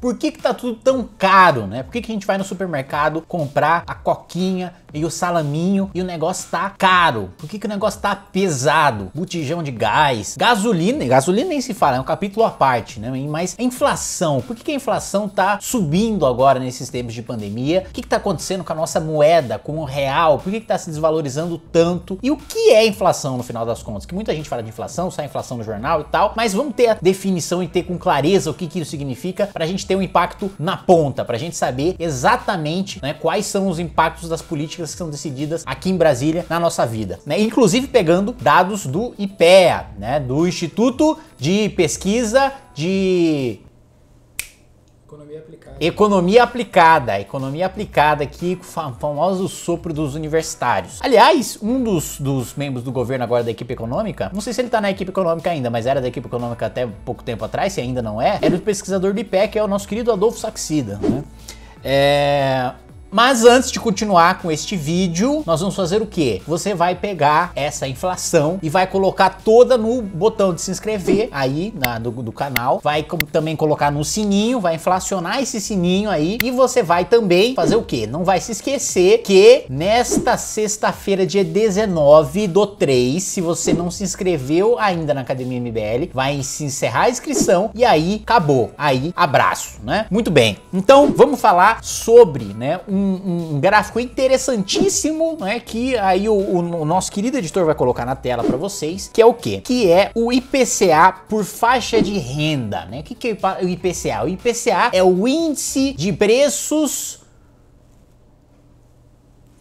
Por que que tá tudo tão caro, né? Por que que a gente vai no supermercado comprar a coquinha e o salaminho e o negócio tá caro? Por que que o negócio tá pesado? Botijão de gás, gasolina, gasolina nem se fala, é um capítulo à parte, né? Mas a inflação, por que que a inflação tá subindo agora nesses tempos de pandemia? O que que tá acontecendo com a nossa moeda, com o real? Por que que tá se desvalorizando tanto? E o que é inflação no final das contas? Que muita gente fala de inflação, sai inflação no jornal e tal, mas vamos ter a definição e ter com clareza o que que isso significa para a gente ter um impacto na ponta, para a gente saber exatamente né, quais são os impactos das políticas que são decididas aqui em Brasília na nossa vida. Né? Inclusive pegando dados do IPEA, né, do Instituto de Pesquisa de Economia aplicada. Economia aplicada. Economia aplicada aqui com o famoso sopro dos universitários. Aliás, um dos, dos membros do governo agora da equipe econômica, não sei se ele tá na equipe econômica ainda, mas era da equipe econômica até pouco tempo atrás, se ainda não é, era o pesquisador do IPEC, que é o nosso querido Adolfo Saxida, né? É, mas antes de continuar com este vídeo, nós vamos fazer o que? Você vai pegar essa inflação e vai colocar toda no botão de se inscrever aí na, do, do canal. Vai também colocar no sininho, vai inflacionar esse sininho aí. E você vai também fazer o que? Não vai se esquecer que nesta sexta-feira, dia 19 do 3, se você não se inscreveu ainda na Academia MBL, vai se encerrar a inscrição e aí acabou. Aí abraço, né? Muito bem. Então vamos falar sobre, né? um, um gráfico interessantíssimo, né, que aí o, o, o, nosso querido editor vai colocar na tela para vocês, que é o quê? Que é o IPCA por faixa de renda, né? O que, que é o IPCA? O IPCA é o índice de preços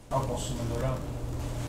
ao consumidor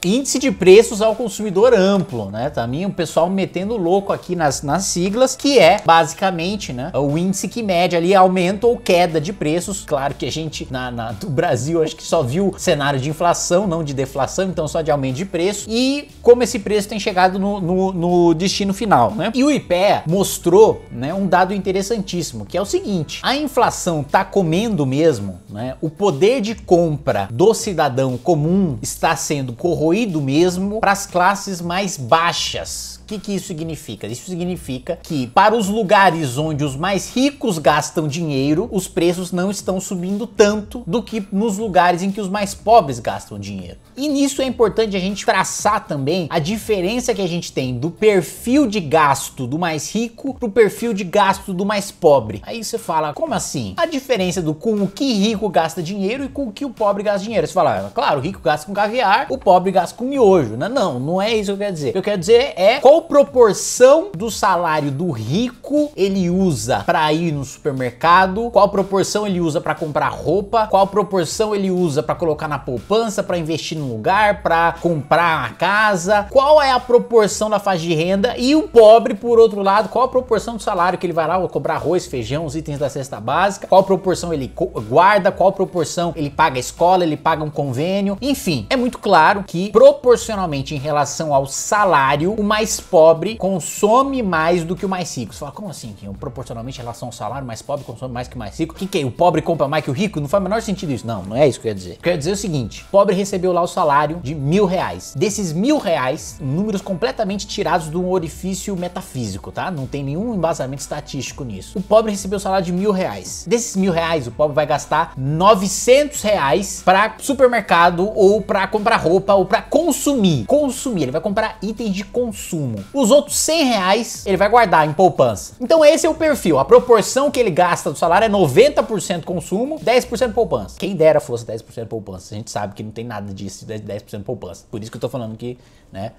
Índice de preços ao consumidor amplo, né? Também tá, o pessoal metendo louco aqui nas, nas siglas, que é basicamente, né? O índice que mede ali aumento ou queda de preços. Claro que a gente, na, na, do Brasil, acho que só viu cenário de inflação, não de deflação, então só de aumento de preço. E como esse preço tem chegado no, no, no destino final, né? E o IPEA mostrou, né? Um dado interessantíssimo, que é o seguinte: a inflação tá comendo mesmo, né? O poder de compra do cidadão comum está sendo corroído corroído mesmo para as classes mais baixas, que, que isso significa? Isso significa que para os lugares onde os mais ricos gastam dinheiro, os preços não estão subindo tanto do que nos lugares em que os mais pobres gastam dinheiro. E nisso é importante a gente traçar também a diferença que a gente tem do perfil de gasto do mais rico para o perfil de gasto do mais pobre. Aí você fala, como assim? A diferença do com o que rico gasta dinheiro e com o que o pobre gasta dinheiro. Você fala, ah, claro, o rico gasta com caviar, o pobre gasta com miojo. Não, não, não é isso que eu quero dizer. O que eu quero dizer é qual qual proporção do salário do rico ele usa para ir no supermercado, qual proporção ele usa para comprar roupa, qual proporção ele usa para colocar na poupança, para investir num lugar, para comprar uma casa, qual é a proporção da faixa de renda e o pobre, por outro lado, qual a proporção do salário que ele vai lá comprar arroz, feijão, os itens da cesta básica, qual proporção ele guarda, qual proporção ele paga a escola, ele paga um convênio, enfim, é muito claro que proporcionalmente em relação ao salário, o mais pobre consome mais do que o mais rico. Você fala, como assim, Kim? Proporcionalmente em relação ao salário, mais pobre consome mais que o mais rico. Que que é? O pobre compra mais que o rico? Não faz o menor sentido isso. Não, não é isso que eu ia dizer. ia dizer é o seguinte: pobre recebeu lá o salário de mil reais. Desses mil reais, números completamente tirados de um orifício metafísico, tá? Não tem nenhum embasamento estatístico nisso. O pobre recebeu o salário de mil reais. Desses mil reais, o pobre vai gastar 900 reais para supermercado ou para comprar roupa ou para consumir. Consumir, ele vai comprar itens de consumo. Os outros 100 reais ele vai guardar em poupança. Então esse é o perfil. A proporção que ele gasta do salário é 90% consumo, 10% poupança. Quem dera fosse 10% poupança. A gente sabe que não tem nada disso de 10% poupança. Por isso que eu tô falando que, né,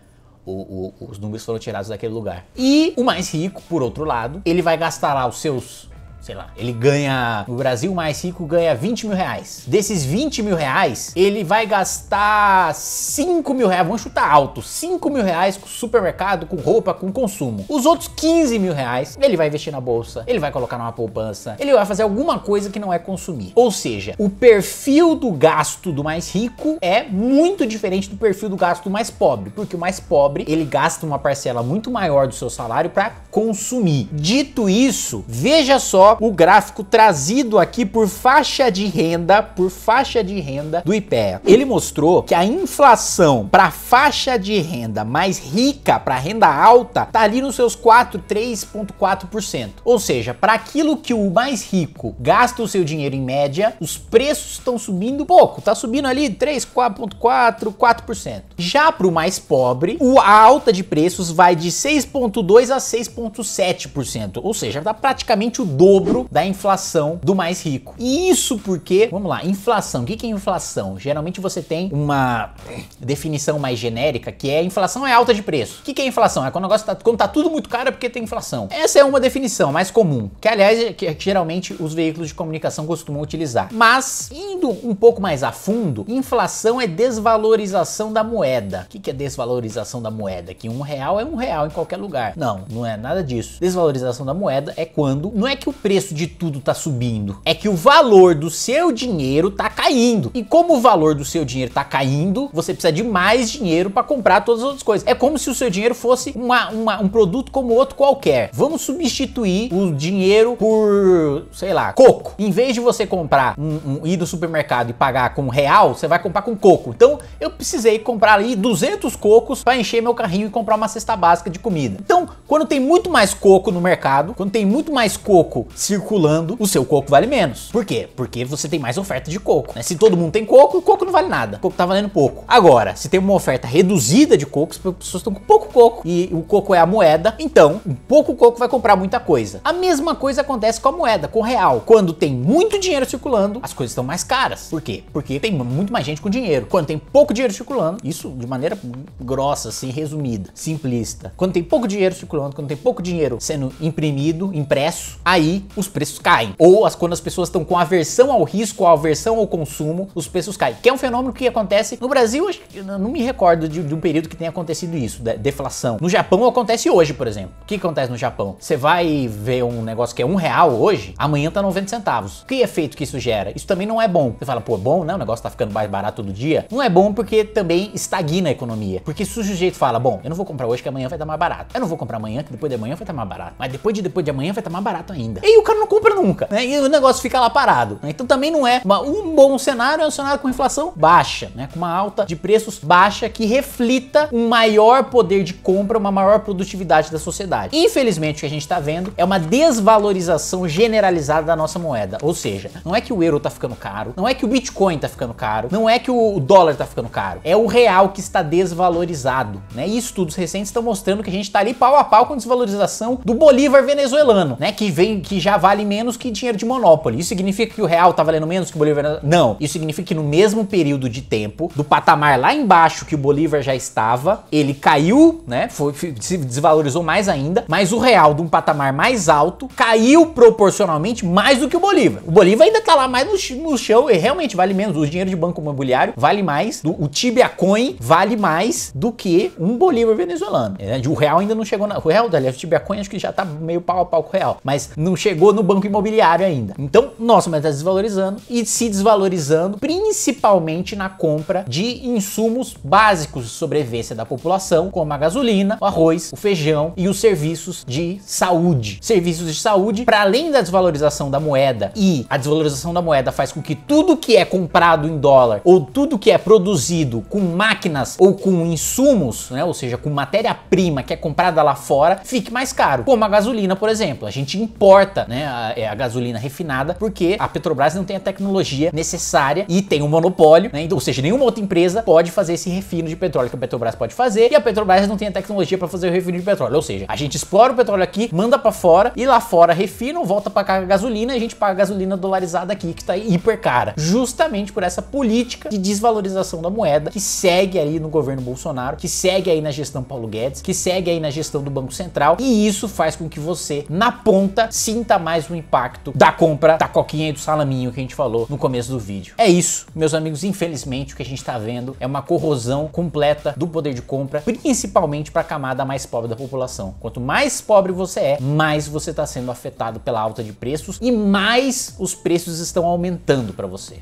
o, o, os números foram tirados daquele lugar. E o mais rico, por outro lado, ele vai gastar lá os seus sei lá, ele ganha, no Brasil, o mais rico ganha 20 mil reais. Desses 20 mil reais, ele vai gastar 5 mil reais, vamos chutar alto, 5 mil reais com supermercado, com roupa, com consumo. Os outros 15 mil reais, ele vai investir na bolsa, ele vai colocar numa poupança, ele vai fazer alguma coisa que não é consumir. Ou seja, o perfil do gasto do mais rico é muito diferente do perfil do gasto do mais pobre, porque o mais pobre, ele gasta uma parcela muito maior do seu salário para consumir. Dito isso, veja só o gráfico trazido aqui por faixa de renda, por faixa de renda do IPEA. Ele mostrou que a inflação para faixa de renda mais rica, para renda alta, tá ali nos seus 4, 3.4%. Ou seja, para aquilo que o mais rico gasta o seu dinheiro em média, os preços estão subindo pouco, tá subindo ali 3, 4.4, 4%. Já para o mais pobre, a alta de preços vai de 6.2 a 6.7%, ou seja, tá praticamente o dobro dobro da inflação do mais rico. E isso porque, vamos lá, inflação. O que é inflação? Geralmente você tem uma definição mais genérica que é inflação é alta de preço. O que é inflação? É quando o negócio tá, quando tá tudo muito caro é porque tem inflação. Essa é uma definição mais comum, que aliás é é que geralmente os veículos de comunicação costumam utilizar. Mas indo um pouco mais a fundo, inflação é desvalorização da moeda. O que é desvalorização da moeda? Que um real é um real em qualquer lugar. Não, não é nada disso. Desvalorização da moeda é quando não é que o preço preço de tudo tá subindo? É que o valor do seu dinheiro tá caindo. E como o valor do seu dinheiro tá caindo, você precisa de mais dinheiro para comprar todas as outras coisas. É como se o seu dinheiro fosse uma, uma, um produto como outro qualquer. Vamos substituir o dinheiro por, sei lá, coco. Em vez de você comprar um, um ir do supermercado e pagar com real, você vai comprar com coco. Então, eu precisei comprar ali 200 cocos para encher meu carrinho e comprar uma cesta básica de comida. Então, quando tem muito mais coco no mercado, quando tem muito mais coco circulando, o seu coco vale menos. Por quê? Porque você tem mais oferta de coco. Né? Se todo mundo tem coco, o coco não vale nada. O coco tá valendo pouco. Agora, se tem uma oferta reduzida de coco, as pessoas estão com pouco coco e o coco é a moeda, então um pouco coco vai comprar muita coisa. A mesma coisa acontece com a moeda, com o real. Quando tem muito dinheiro circulando, as coisas estão mais caras. Por quê? Porque tem muito mais gente com dinheiro. Quando tem pouco dinheiro circulando, isso de maneira grossa, assim, resumida, simplista. Quando tem pouco dinheiro circulando, quando tem pouco dinheiro sendo imprimido, impresso, aí os preços caem. Ou as, quando as pessoas estão com aversão ao risco, aversão ao consumo, os preços caem. Que é um fenômeno que acontece no Brasil, eu não me recordo de, de um período que tenha acontecido isso, deflação. No Japão acontece hoje, por exemplo. O que acontece no Japão? Você vai ver um negócio que é um real hoje, amanhã tá 90 centavos. Que efeito que isso gera? Isso também não é bom. Você fala, pô, é bom, né? O negócio tá ficando mais barato todo dia. Não é bom porque também estagna a economia. Porque se o sujeito fala, bom, eu não vou comprar hoje que amanhã vai estar tá mais barato. Eu não vou comprar amanhã que depois de amanhã vai estar tá mais barato. Mas depois de depois de amanhã vai estar tá mais barato ainda. E o cara não compra nunca, né? E o negócio fica lá parado. Né? Então também não é uma, um bom cenário, é um cenário com inflação baixa, né? Com uma alta de preços baixa que reflita um maior poder de compra, uma maior produtividade da sociedade. Infelizmente, o que a gente está vendo é uma desvalorização generalizada da nossa moeda. Ou seja, não é que o euro está ficando caro, não é que o Bitcoin está ficando caro, não é que o dólar está ficando caro, é o real que está desvalorizado, né? E estudos recentes estão mostrando que a gente está ali pau a pau com desvalorização do Bolívar venezuelano, né? Que vem que já já vale menos que dinheiro de monopólio. Isso significa que o real tá valendo menos que o Bolívar? Não. Isso significa que no mesmo período de tempo, do patamar lá embaixo que o Bolívar já estava, ele caiu, né? Foi, se desvalorizou mais ainda, mas o real de um patamar mais alto caiu proporcionalmente mais do que o Bolívar. O Bolívar ainda tá lá mais no, no chão e realmente vale menos. O dinheiro de banco imobiliário vale mais, do, o Tibia Coin vale mais do que um Bolívar venezuelano. É, o real ainda não chegou na. O real, aliás, o Tibia Coin acho que já tá meio pau a pau com o real, mas não chega chegou no banco imobiliário ainda. Então, nossa moeda está desvalorizando e se desvalorizando principalmente na compra de insumos básicos de sobrevivência da população, como a gasolina, o arroz, o feijão e os serviços de saúde. Serviços de saúde, para além da desvalorização da moeda e a desvalorização da moeda faz com que tudo que é comprado em dólar ou tudo que é produzido com máquinas ou com insumos, né, ou seja, com matéria-prima que é comprada lá fora, fique mais caro. Como a gasolina, por exemplo, a gente importa né, a, é, a, gasolina refinada, porque a Petrobras não tem a tecnologia necessária e tem um monopólio, né, então, ou seja, nenhuma outra empresa pode fazer esse refino de petróleo que a Petrobras pode fazer e a Petrobras não tem a tecnologia para fazer o refino de petróleo. Ou seja, a gente explora o petróleo aqui, manda para fora e lá fora refina, volta para cá a gasolina e a gente paga a gasolina dolarizada aqui, que está hiper cara, justamente por essa política de desvalorização da moeda que segue aí no governo Bolsonaro, que segue aí na gestão Paulo Guedes, que segue aí na gestão do Banco Central e isso faz com que você, na ponta, sinta sinta mais o impacto da compra da coquinha e do salaminho que a gente falou no começo do vídeo. É isso, meus amigos, infelizmente o que a gente está vendo é uma corrosão completa do poder de compra, principalmente para a camada mais pobre da população. Quanto mais pobre você é, mais você está sendo afetado pela alta de preços e mais os preços estão aumentando para você.